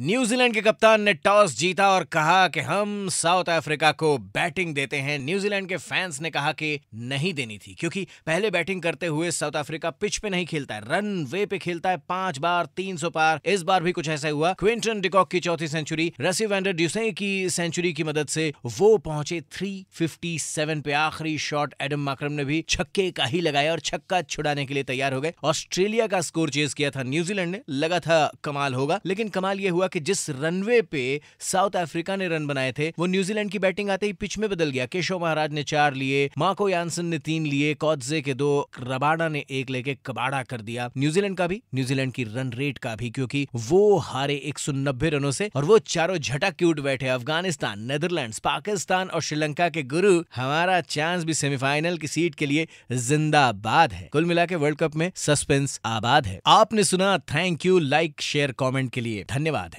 New Zealand के कप्तान ने टॉस जीता और कहा कि हम साउथ अफ्रीका को बैटिंग देते हैं न्यूजीलैंड के फैंस ने कहा कि नहीं देनी थी क्योंकि पहले बैटिंग करते हुए साउथ अफ्रीका पिच पे नहीं खेलता है रन वे पे खेलता है पांच बार तीन सौ पार इस बार भी कुछ ऐसा हुआ क्विंटन डिकॉक की चौथी सेंचुरी रसी वैंडर ड्यूसे की सेंचुरी की मदद से वो पहुंचे थ्री पे आखिरी शॉट एडम माक्रम ने भी छक्के का ही लगाया और छक्का छुड़ाने के लिए तैयार हो गए ऑस्ट्रेलिया का स्कोर चेज किया था न्यूजीलैंड ने लगा था कमाल होगा लेकिन कमाल ये हुआ हुआ कि जिस रनवे पे साउथ अफ्रीका ने रन बनाए थे वो न्यूजीलैंड की बैटिंग आते ही पिच में बदल गया केशव महाराज ने चार लिए माको यानसन ने तीन लिए कॉत्जे के दो रबाडा ने एक लेके कबाड़ा कर दिया न्यूजीलैंड का भी न्यूजीलैंड की रन रेट का भी क्योंकि वो हारे एक रनों से और वो चारों झटक क्यूट बैठे अफगानिस्तान नेदरलैंड पाकिस्तान और श्रीलंका के गुरु हमारा चांस भी सेमीफाइनल की सीट के लिए जिंदाबाद है कुल मिला के वर्ल्ड कप में सस्पेंस आबाद है आपने सुना thank you like share comment के लिए धन्यवाद